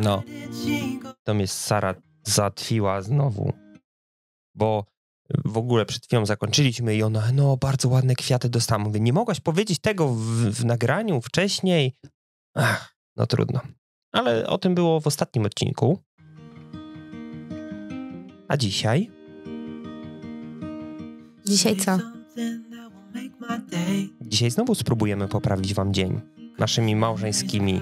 No. To mnie Sara zatwiła znowu. Bo w ogóle przed chwilą zakończyliśmy i ona, no bardzo ładne kwiaty dostała. Mówię, nie mogłaś powiedzieć tego w, w nagraniu wcześniej. Ach, no trudno. Ale o tym było w ostatnim odcinku. A dzisiaj? Dzisiaj co? Dzisiaj znowu spróbujemy poprawić Wam dzień naszymi małżeńskimi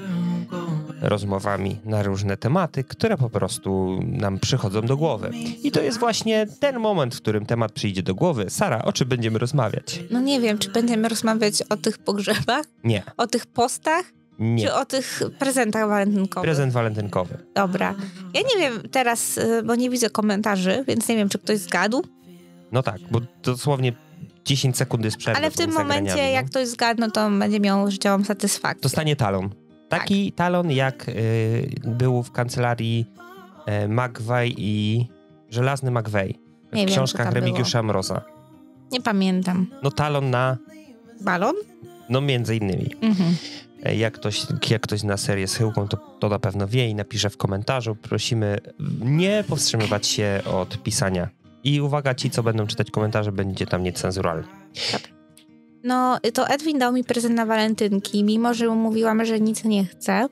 rozmowami na różne tematy, które po prostu nam przychodzą do głowy. I to jest właśnie ten moment, w którym temat przyjdzie do głowy. Sara, o czym będziemy rozmawiać? No nie wiem, czy będziemy rozmawiać o tych pogrzebach? Nie. O tych postach? Nie. Czy o tych prezentach walentynkowych? Prezent walentynkowy. Dobra. Ja nie wiem teraz, y, bo nie widzę komentarzy, więc nie wiem, czy ktoś zgadł. No tak, bo dosłownie 10 sekund jest przerwy. Ale w tym momencie, jak no. ktoś zgadnął, no to będzie miał życiową satysfakcję. Dostanie talon. Taki tak. talon, jak y, był w kancelarii e, y, McVeigh i Żelazny McVeigh w Nie książkach Remigiusza Mroza. Nie pamiętam. No talon na... Balon? No między innymi. Mhm. E, jak ktoś, jak ktoś na serię z Chyłką, to, to na pewno wie i napisze w komentarzu. Prosimy nie powstrzymywać się od pisania. I uwaga, ci, co będą czytać komentarze, będzie tam niecenzuralny Tak. No, to Edwin dał mi prezent na walentynki, mimo że mówiłam, że nic nie chcę.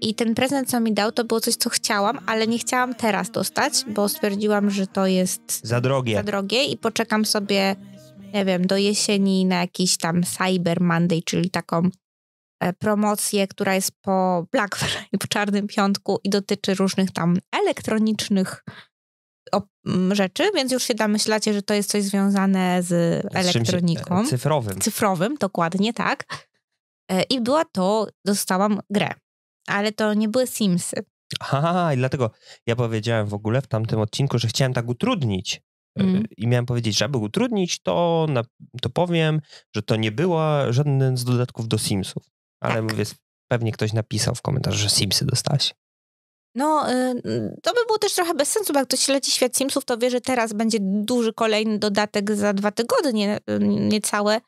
I ten prezent, co mi dał, to było coś, co chciałam, ale nie chciałam teraz dostać, bo stwierdziłam, że to jest za drogie. Za drogie i poczekam sobie, nie wiem, do jesieni na jakiś tam Cyber Monday, czyli taką e, promocję, która jest po Black Friday, po Czarnym Piątku i dotyczy różnych tam elektronicznych rzeczy, więc już się domyślacie, że to jest coś związane z, z e, elektroniką. cyfrowym. Cyfrowym, dokładnie tak. E, I była to, dostałam grę, ale to nie były Simsy. Aha, i dlatego ja powiedziałem w ogóle w tamtym odcinku, że chciałem tak utrudnić. E, mm. I miałem powiedzieć, że aby utrudnić, to, na, to powiem, że to nie była żaden z dodatków do Simsów. Ale tak. mówię, pewnie ktoś napisał w komentarzu, że Simsy dostałaś. No, y, to by było też trochę bez sensu, bo jak ktoś śledzi świat Simsów, to wie, że teraz będzie duży kolejny dodatek za dwa tygodnie y, niecałe,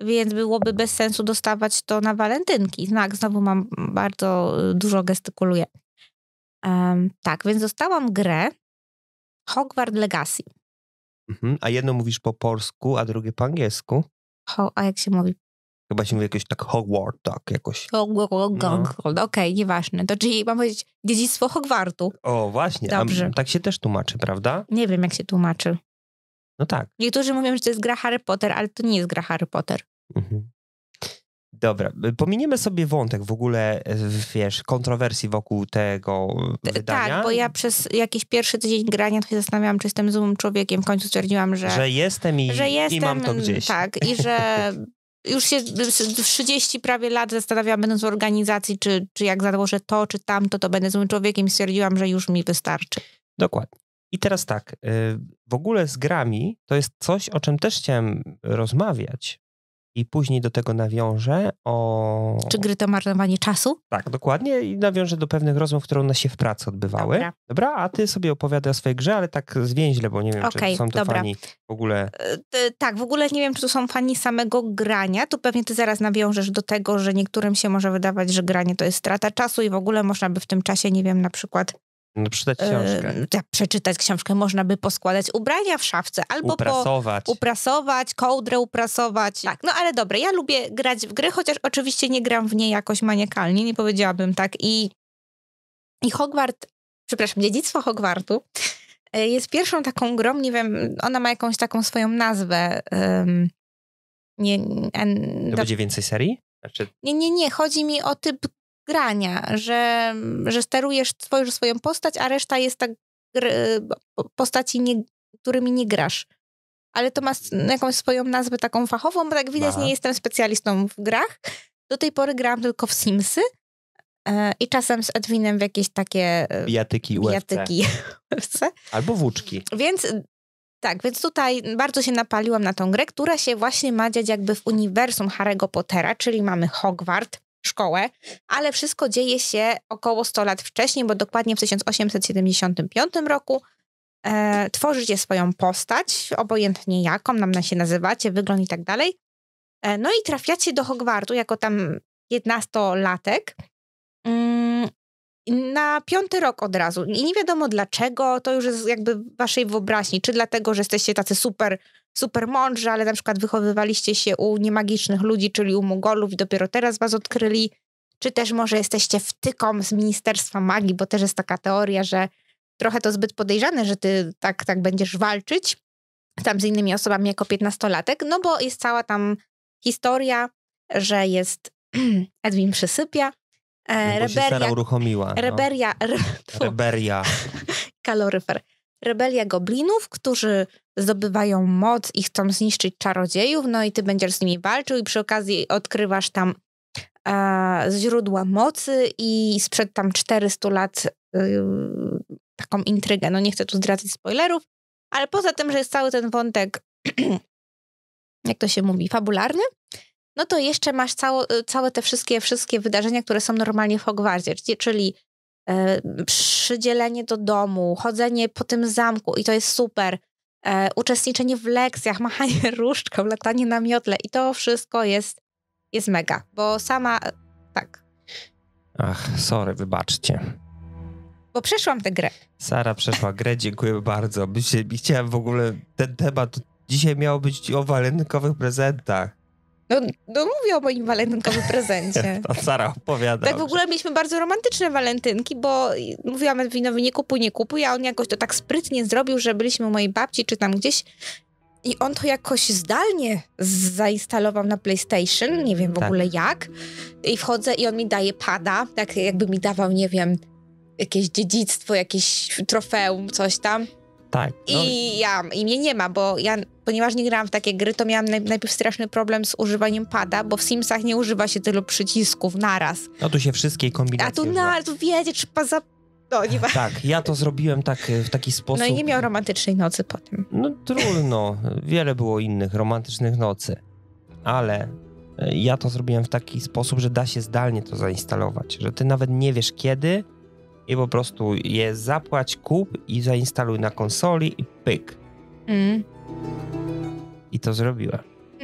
więc byłoby bez sensu dostawać to na walentynki. Znak, no, znowu mam bardzo y, dużo gestykuluję. Um, tak, więc dostałam grę Hogwarts Legacy. Mhm, a jedno mówisz po polsku, a drugie po angielsku. Ho, a jak się mówi Chyba się mówi jakoś tak Hogwarts, tak jakoś. No. Hogwarts, okej, nieważne. To czyli mam powiedzieć dziedzictwo Hogwartu. O, właśnie. Dobrze. A, tak się też tłumaczy, prawda? Nie wiem, jak się tłumaczy. No tak. Niektórzy mówią, że to jest gra Harry Potter, ale to nie jest gra Harry Potter. Mhm. Dobra, y, pominiemy sobie wątek w ogóle, y, wiesz, kontrowersji wokół tego y, T wydania. Tak, bo ja przez jakiś pierwszy tydzień grania to się zastanawiałam, czy jestem złym człowiekiem. W końcu stwierdziłam, że... Że jestem i, że jestem, i mam to gdzieś. Tak, i że już się 30 prawie lat zastanawiałam będąc w organizacji, czy, czy jak założę to, czy tamto, to będę złym człowiekiem. Stwierdziłam, że już mi wystarczy. Dokładnie. I teraz tak, y, w ogóle z grami to jest coś, o czym też chciałem rozmawiać, i później do tego nawiążę o... Czy gry to marnowanie czasu? Tak, dokładnie i nawiążę do pewnych rozmów, które u nas się w pracy odbywały. Dobra, dobra a ty sobie opowiadaj o swojej grze, ale tak zwięźle, bo nie wiem, okay, czy są to dobra. fani w ogóle... E, tak, w ogóle nie wiem, czy to są fani samego grania. Tu pewnie ty zaraz nawiążesz do tego, że niektórym się może wydawać, że granie to jest strata czasu i w ogóle można by w tym czasie, nie wiem, na przykład no, przeczytać książkę. Yy, przeczytać książkę. Można by poskładać ubrania w szafce albo uprasować. Po, uprasować, kołdrę uprasować. Tak, no ale dobre, ja lubię grać w gry, chociaż oczywiście nie gram w nie jakoś maniakalnie, nie powiedziałabym tak. I, i Hogwart, przepraszam, dziedzictwo Hogwartu e, jest pierwszą taką grą, nie wiem, ona ma jakąś taką swoją nazwę. nie, en, to do... będzie więcej serii? Znaczy... Nie, nie, nie. Chodzi mi o typ grania, że, że sterujesz tworzysz swoją postać, a reszta jest tak postaci, nie, którymi nie grasz. Ale to ma no, jakąś swoją nazwę taką fachową, bo tak widać Aha. nie jestem specjalistą w grach. Do tej pory grałam tylko w Simsy e, i czasem z Edwinem w jakieś takie... E, bijatyki Bijatyki UFC. Albo włóczki. Więc tak, więc tutaj bardzo się napaliłam na tą grę, która się właśnie ma dziać jakby w uniwersum Harry'ego Pottera, czyli mamy Hogwart, szkołę, ale wszystko dzieje się około 100 lat wcześniej, bo dokładnie w 1875 roku e, tworzycie swoją postać, obojętnie jaką, nam się nazywacie, wygląd i tak dalej. E, no i trafiacie do Hogwartu jako tam 15-latek. Mm na piąty rok od razu. I nie wiadomo dlaczego, to już jest jakby waszej wyobraźni. Czy dlatego, że jesteście tacy super, super mądrzy, ale na przykład wychowywaliście się u niemagicznych ludzi, czyli u Mugolów i dopiero teraz was odkryli. Czy też może jesteście wtyką z Ministerstwa Magii, bo też jest taka teoria, że trochę to zbyt podejrzane, że ty tak, tak będziesz walczyć tam z innymi osobami jako piętnastolatek, no bo jest cała tam historia, że jest Edwin przysypia, E, reberia, uruchomiła. Reberia. No. Re, reberia. Kaloryfer. Rebelia goblinów, którzy zdobywają moc i chcą zniszczyć czarodziejów, no i ty będziesz z nimi walczył i przy okazji odkrywasz tam e, źródła mocy i sprzed tam 400 lat y, taką intrygę. No nie chcę tu zdradzać spoilerów, ale poza tym, że jest cały ten wątek jak to się mówi, fabularny, no to jeszcze masz cało, y, całe te wszystkie, wszystkie wydarzenia, które są normalnie w Hogwarcie, czyli y, przydzielenie do domu, chodzenie po tym zamku i to jest super, e, uczestniczenie w lekcjach, machanie różdżką, latanie na miotle i to wszystko jest, jest mega, bo sama, e, tak. Ach, sorry, wybaczcie bo przeszłam tę grę. Sara przeszła grę, dziękuję bardzo. Chciałem w ogóle, ten temat dzisiaj miał być o walentynkowych prezentach. No, no mówię o moim walentynkowym prezencie. To Sara opowiada. Tak w ogóle mieliśmy bardzo romantyczne walentynki, bo mówiłam Edwinowi nie kupuj, nie kupuj, a on jakoś to tak sprytnie zrobił, że byliśmy u mojej babci czy tam gdzieś i on to jakoś zdalnie zainstalował na PlayStation, nie wiem w tak. ogóle jak. I wchodzę i on mi daje pada, tak jakby mi dawał, nie wiem, jakieś dziedzictwo, jakieś trofeum, coś tam. Tak. No. I ja, i mnie nie ma, bo ja, ponieważ nie grałam w takie gry, to miałam naj, najpierw straszny problem z używaniem pada, bo w Simsach nie używa się tylu przycisków naraz. No tu się wszystkie kombinacje... A tu na, tu wiecie, trzeba za... No, nie ma. Tak, ja to zrobiłem tak, e, w taki sposób... No i nie miał romantycznej nocy potem. No trudno, no, wiele było innych romantycznych nocy, ale e, ja to zrobiłem w taki sposób, że da się zdalnie to zainstalować, że ty nawet nie wiesz kiedy i po prostu je zapłać, kup i zainstaluj na konsoli i pyk. Mm. I to zrobiła.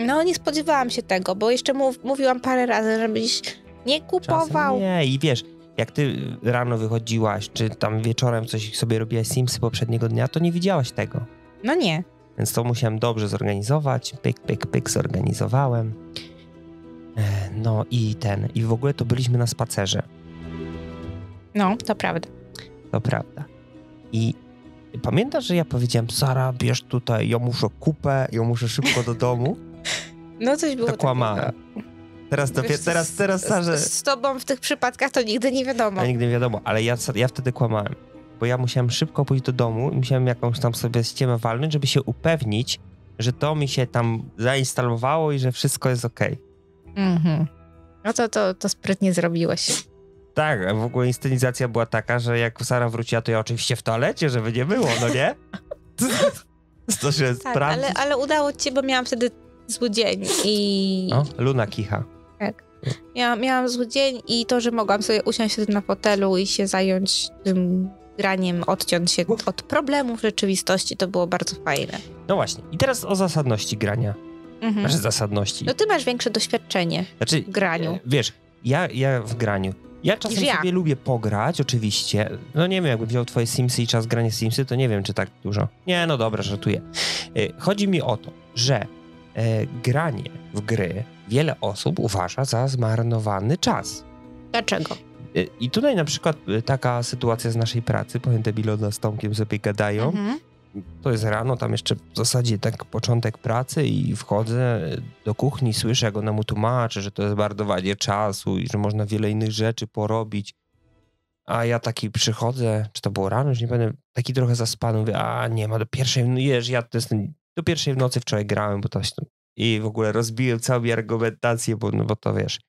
No, nie spodziewałam się tego, bo jeszcze mów, mówiłam parę razy, żebyś nie kupował. Czasem nie, i wiesz, jak ty rano wychodziłaś, czy tam wieczorem coś sobie robiłaś Simsy poprzedniego dnia, to nie widziałaś tego. No nie. Więc to musiałem dobrze zorganizować. Pyk, pyk, pyk, zorganizowałem. E, no i ten. I w ogóle to byliśmy na spacerze. No, to prawda. To prawda. I pamiętasz, że ja powiedziałem, Sara, bierz tutaj, ja muszę kupę, ja muszę szybko do domu? No coś było. To tak kłamałem. Teraz, to, teraz, teraz, Sarze... Z, z tobą w tych przypadkach to nigdy nie wiadomo. Ja nigdy nie wiadomo, ale ja, ja wtedy kłamałem. Bo ja musiałem szybko pójść do domu i musiałem jakąś tam sobie ściemę walnąć, żeby się upewnić, że to mi się tam zainstalowało i że wszystko jest ok. Mhm. No to, to, to sprytnie zrobiłeś. Tak, w ogóle inscenizacja była taka, że jak Sara wróciła, to ja oczywiście w toalecie, żeby nie było, no nie? to się tak, sprawdzi. Ale, ale udało ci się, bo miałam wtedy zły dzień i... O, Luna kicha. Tak. Ja, miałam zły dzień i to, że mogłam sobie usiąść wtedy na fotelu i się zająć tym graniem, odciąć się od problemów rzeczywistości, to było bardzo fajne. No właśnie. I teraz o zasadności grania. Mhm. Masz zasadności. No ty masz większe doświadczenie znaczy, w graniu. E, wiesz, ja, ja w graniu ja czasem ja. sobie lubię pograć, oczywiście. No nie wiem, jakby wziął twoje Simsy i czas grania Simsy, to nie wiem, czy tak dużo. Nie, no dobra, żartuję. Y, chodzi mi o to, że e, granie w gry wiele osób uważa za zmarnowany czas. Dlaczego? Y, I tutaj na przykład y, taka sytuacja z naszej pracy, pamiętam, ile z Tomkiem sobie gadają, mhm to jest rano, tam jeszcze w zasadzie tak początek pracy i wchodzę do kuchni, słyszę jak ona mu tłumaczy, że to jest marnowanie czasu i że można wiele innych rzeczy porobić. A ja taki przychodzę, czy to było rano, już nie będę, taki trochę zaspany, mówię, a nie ma, do pierwszej, no jesz, ja to jestem, do pierwszej w nocy wczoraj grałem, bo to i w ogóle rozbiłem całą argumentację, bo, no bo to wiesz,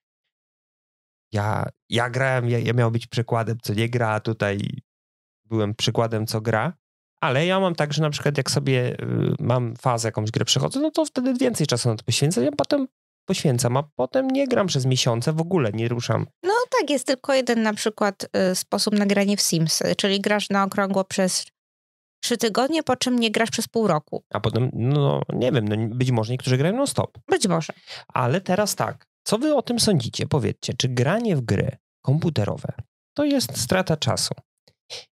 ja, ja grałem, ja, ja miał być przykładem, co nie gra, a tutaj byłem przykładem, co gra. Ale ja mam tak, że na przykład jak sobie y, mam fazę jakąś grę przechodzę, no to wtedy więcej czasu na to poświęcę, ja potem poświęcam, a potem nie gram przez miesiące, w ogóle nie ruszam. No tak, jest tylko jeden na przykład y, sposób na granie w Sims, y, czyli grasz na okrągło przez trzy tygodnie, po czym nie grasz przez pół roku. A potem, no nie wiem, no, być może niektórzy grają non-stop. Być może. Ale teraz tak, co wy o tym sądzicie? Powiedzcie, czy granie w gry komputerowe to jest strata czasu?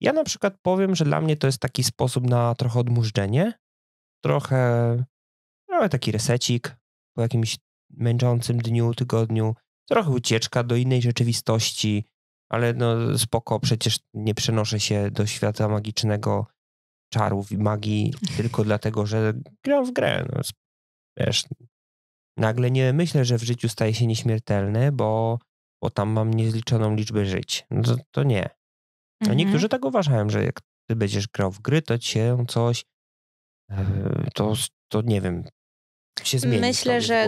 Ja na przykład powiem, że dla mnie to jest taki sposób na trochę odmurzczenie, trochę, trochę taki resecik po jakimś męczącym dniu, tygodniu, trochę ucieczka do innej rzeczywistości, ale no spoko, przecież nie przenoszę się do świata magicznego czarów i magii tylko dlatego, że gram w grę. No, wiesz, nagle nie myślę, że w życiu staję się nieśmiertelny, bo, bo tam mam niezliczoną liczbę żyć. No to, to nie. A no, mhm. niektórzy tak uważają, że jak ty będziesz grał w gry, to cię coś, e, to, to nie wiem, się zmieni. Myślę, że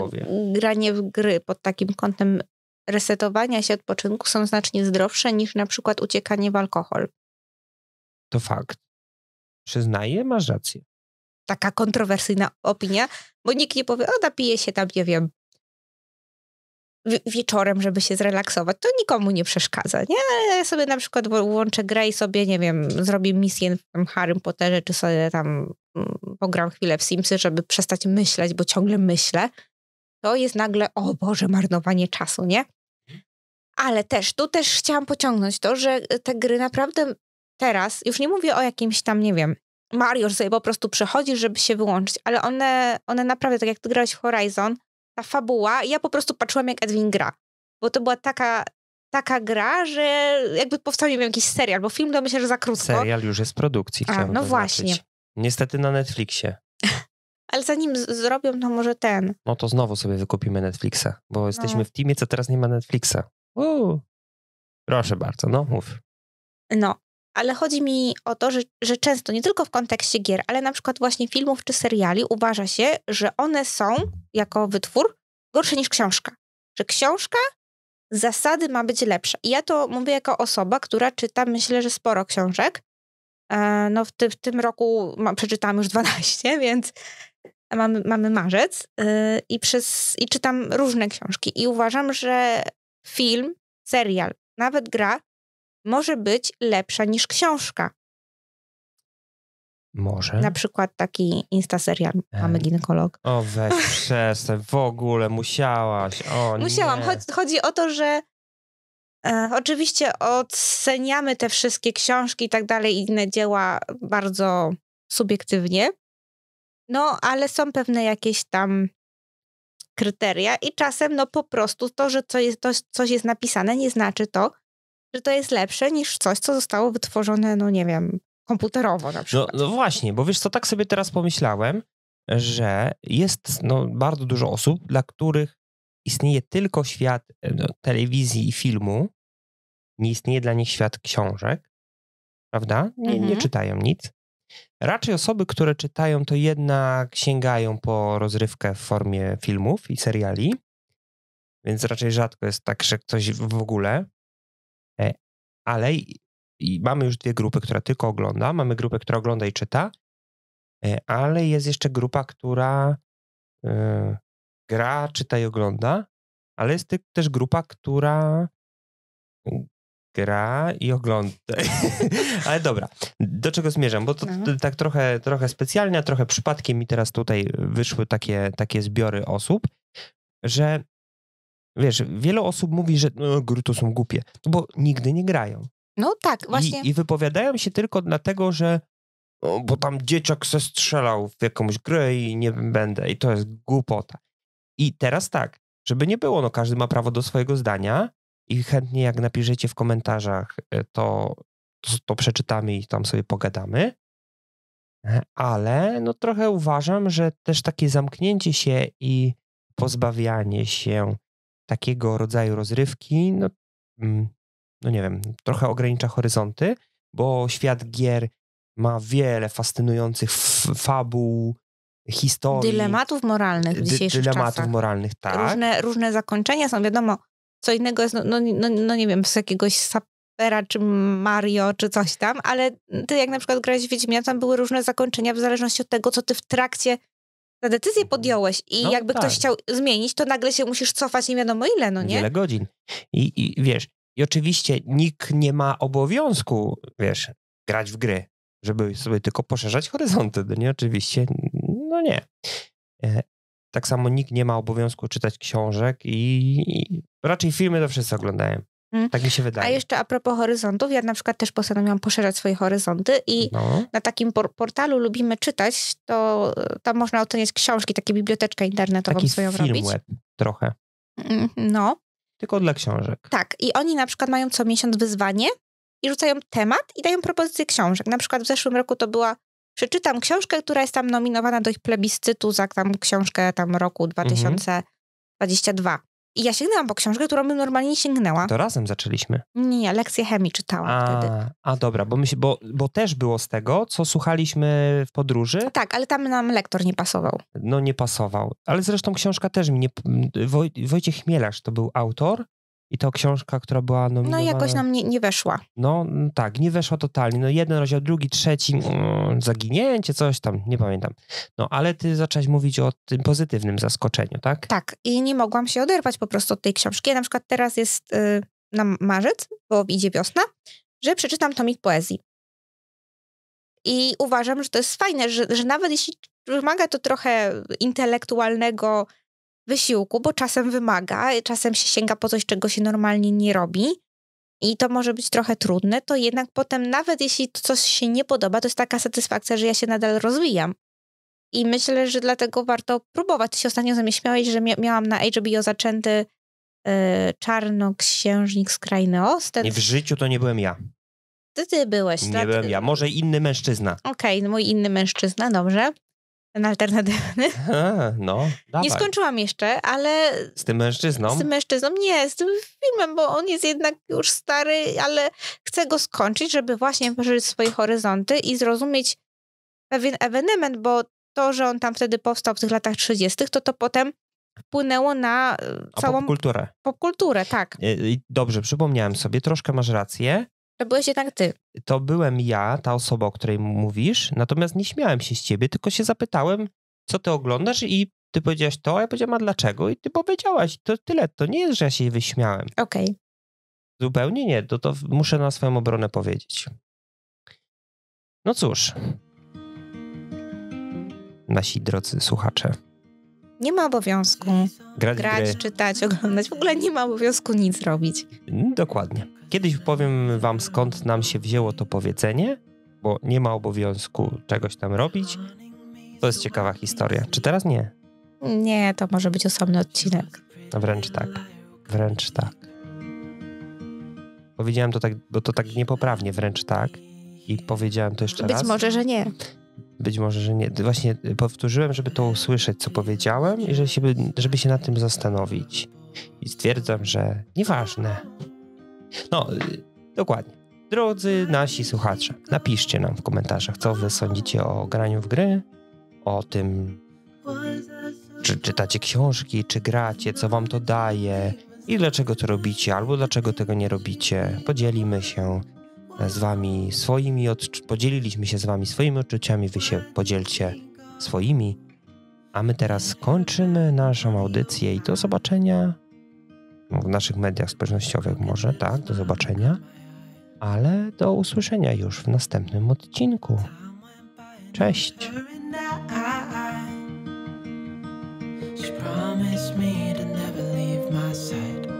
granie w gry pod takim kątem resetowania się odpoczynku są znacznie zdrowsze niż na przykład uciekanie w alkohol. To fakt. Przyznaję, masz rację. Taka kontrowersyjna opinia, bo nikt nie powie, o, napiję się tam, nie wiem, wieczorem, żeby się zrelaksować. To nikomu nie przeszkadza, nie? Ale ja sobie na przykład włączę grę i sobie, nie wiem, zrobię misję w Harry Potterze, czy sobie tam mm, pogram chwilę w Simsy, żeby przestać myśleć, bo ciągle myślę. To jest nagle, o Boże, marnowanie czasu, nie? Ale też, tu też chciałam pociągnąć to, że e, te gry naprawdę teraz, już nie mówię o jakimś tam, nie wiem, Mariusz sobie po prostu przechodzisz, żeby się wyłączyć, ale one, one naprawdę, tak jak ty grałeś w Horizon, ta fabuła. Ja po prostu patrzyłam, jak Edwin gra, bo to była taka, taka gra, że jakby powstał wiem, jakiś serial, bo film to myślę, że za krótko. Serial już jest w produkcji, A, No właśnie. Niestety na Netflixie. Ale zanim zrobią, to może ten. No to znowu sobie wykupimy Netflixa, bo no. jesteśmy no. w teamie, co teraz nie ma Netflixa. Uu. Proszę bardzo, no mów. No, ale chodzi mi o to, że, że często, nie tylko w kontekście gier, ale na przykład właśnie filmów czy seriali, uważa się, że one są, jako wytwór, gorsze niż książka. Że książka zasady ma być lepsza. I ja to mówię jako osoba, która czyta, myślę, że sporo książek. E, no w, ty, w tym roku ma, przeczytałam już 12, więc mamy, mamy marzec yy, i, przez, i czytam różne książki i uważam, że film, serial, nawet gra może być lepsza niż książka. Może. Na przykład taki instaserial e. mamy ginekolog. O weź przestań, w ogóle musiałaś. O, Musiałam. Cho chodzi o to, że e, oczywiście oceniamy te wszystkie książki i tak dalej, inne dzieła bardzo subiektywnie. No, ale są pewne jakieś tam kryteria i czasem no po prostu to, że coś jest, to, coś jest napisane nie znaczy to, że to jest lepsze niż coś, co zostało wytworzone, no nie wiem, komputerowo na no, przykład. No, no właśnie, bo wiesz co, tak sobie teraz pomyślałem, że jest no, bardzo dużo osób, dla których istnieje tylko świat no, telewizji i filmu, nie istnieje dla nich świat książek, prawda? Nie, mhm. nie czytają nic. Raczej osoby, które czytają, to jednak sięgają po rozrywkę w formie filmów i seriali, więc raczej rzadko jest tak, że ktoś w ogóle E, ale i mamy już dwie grupy, która tylko ogląda, mamy grupę, która ogląda i czyta, e, ale jest jeszcze grupa, która e, gra, czyta i ogląda, ale jest też grupa, która mm, gra i ogląda. ale dobra, do czego zmierzam? Bo to, to, no. tak trochę, trochę specjalnie, a trochę przypadkiem mi teraz tutaj wyszły takie, takie zbiory osób, że Wiesz, wiele osób mówi, że no, gry to są głupie, no bo nigdy nie grają. No tak, właśnie. I, i wypowiadają się tylko dlatego, że no, bo tam dzieciak se strzelał w jakąś grę i nie będę. I to jest głupota. I teraz tak, żeby nie było, no każdy ma prawo do swojego zdania i chętnie jak napiszecie w komentarzach, e, to, to, to przeczytamy i tam sobie pogadamy. E, ale no trochę uważam, że też takie zamknięcie się i pozbawianie się takiego rodzaju rozrywki, no, mm, no nie wiem, trochę ogranicza horyzonty, bo świat gier ma wiele fascynujących fabuł, historii. Dylematów moralnych w dzisiejszych Dylematów czasach. moralnych, tak. Różne, różne zakończenia są, wiadomo, co innego jest, no, no, no, no nie wiem, z jakiegoś Sapera czy Mario czy coś tam, ale ty jak na przykład grałeś w Wiedźmina, tam były różne zakończenia w zależności od tego, co ty w trakcie Tę decyzję mhm. podjąłeś i no, jakby tak. ktoś chciał zmienić, to nagle się musisz cofać nie wiadomo ile, no nie? Wiele godzin. I, I wiesz, i oczywiście nikt nie ma obowiązku, wiesz, grać w gry, żeby sobie tylko poszerzać horyzonty, no nie? Oczywiście, no nie. E, tak samo nikt nie ma obowiązku czytać książek i, i raczej filmy to wszyscy oglądają. Mhm. Tak mi się wydaje. A jeszcze a propos horyzontów, ja na przykład też postanowiłam poszerzać swoje horyzonty i no. na takim por portalu Lubimy Czytać, to tam można oceniać książki, takie biblioteczkę internetową Taki swoją film robić. Web, trochę. Mm, no. Tylko dla książek. Tak. I oni na przykład mają co miesiąc wyzwanie i rzucają temat i dają propozycje książek. Na przykład w zeszłym roku to była przeczytam książkę, która jest tam nominowana do ich plebiscytu za tam książkę tam roku 2022. Mhm. I ja sięgnęłam po książkę, którą bym normalnie nie sięgnęła. To razem zaczęliśmy. Nie, lekcję chemii czytałam a, wtedy. A dobra, bo, my się, bo, bo też było z tego, co słuchaliśmy w podróży. Tak, ale tam nam lektor nie pasował. No nie pasował. Ale zresztą książka też mi nie... Woj, Wojciech Chmielarz to był autor i to książka, która była no, nominowana... No jakoś nam nie, nie weszła. No mm, tak, nie weszła totalnie. No jeden rozdział, drugi, trzeci, mm, zaginięcie, coś tam, nie pamiętam. No ale ty zaczęłaś mówić o tym pozytywnym zaskoczeniu, tak? Tak i nie mogłam się oderwać po prostu od tej książki. Ja na przykład teraz jest y, na marzec, bo idzie wiosna, że przeczytam tomik poezji. I uważam, że to jest fajne, że, że nawet jeśli wymaga to trochę intelektualnego wysiłku, bo czasem wymaga, czasem się sięga po coś, czego się normalnie nie robi i to może być trochę trudne, to jednak potem, nawet jeśli coś się nie podoba, to jest taka satysfakcja, że ja się nadal rozwijam. I myślę, że dlatego warto próbować. Ty się ostatnio ze mnie śmiałeś, że miałam na HBO zaczęty yy, Czarnoksiężnik skrajny Krainy Ostet. Nie, w życiu to nie byłem ja. Ty, ty byłeś. Nie no byłem ja, może inny mężczyzna. Okej, okay, no mój inny mężczyzna, dobrze. Ten alternatywny. A, no, dawaj. Nie skończyłam jeszcze, ale... Z tym mężczyzną? Z tym mężczyzną, nie, z tym filmem, bo on jest jednak już stary, ale chcę go skończyć, żeby właśnie poszerzyć swoje horyzonty i zrozumieć pewien ewenement, bo to, że on tam wtedy powstał w tych latach 30., to to potem wpłynęło na e, całą... popkulturę. Popkulturę, tak. E, dobrze, przypomniałem sobie, troszkę masz rację. To byłeś jednak ty. To byłem ja, ta osoba, o której mówisz, natomiast nie śmiałem się z ciebie, tylko się zapytałem, co ty oglądasz i ty powiedziałaś to, a ja powiedziałam, a dlaczego? I ty powiedziałaś, to tyle, to nie jest, że ja się wyśmiałem. Okej. Okay. Zupełnie nie, to, to muszę na swoją obronę powiedzieć. No cóż, nasi drodzy słuchacze. Nie ma obowiązku grać, grać czytać, oglądać. W ogóle nie ma obowiązku nic robić. Mm, dokładnie. Kiedyś powiem wam, skąd nam się wzięło to powiedzenie, bo nie ma obowiązku czegoś tam robić. To jest ciekawa historia. Czy teraz nie? Nie, to może być osobny odcinek. No wręcz tak. Wręcz tak. Powiedziałem to tak, bo to tak niepoprawnie, wręcz tak. I powiedziałem to jeszcze Być raz. Być może, że nie. Być może, że nie. Właśnie powtórzyłem, żeby to usłyszeć, co powiedziałem i żeby się, żeby się nad tym zastanowić. I stwierdzam, że nieważne. No, y, dokładnie. Drodzy nasi słuchacze, napiszcie nam w komentarzach, co wy sądzicie o graniu w gry, o tym, czy czytacie książki, czy gracie, co wam to daje i dlaczego to robicie, albo dlaczego tego nie robicie. Podzielimy się z Wami swoimi, podzieliliśmy się z Wami swoimi odczuciami, Wy się podzielcie swoimi. A my teraz kończymy naszą audycję i do zobaczenia w naszych mediach społecznościowych może, tak, do zobaczenia, ale do usłyszenia już w następnym odcinku. Cześć! promised me to never leave my side.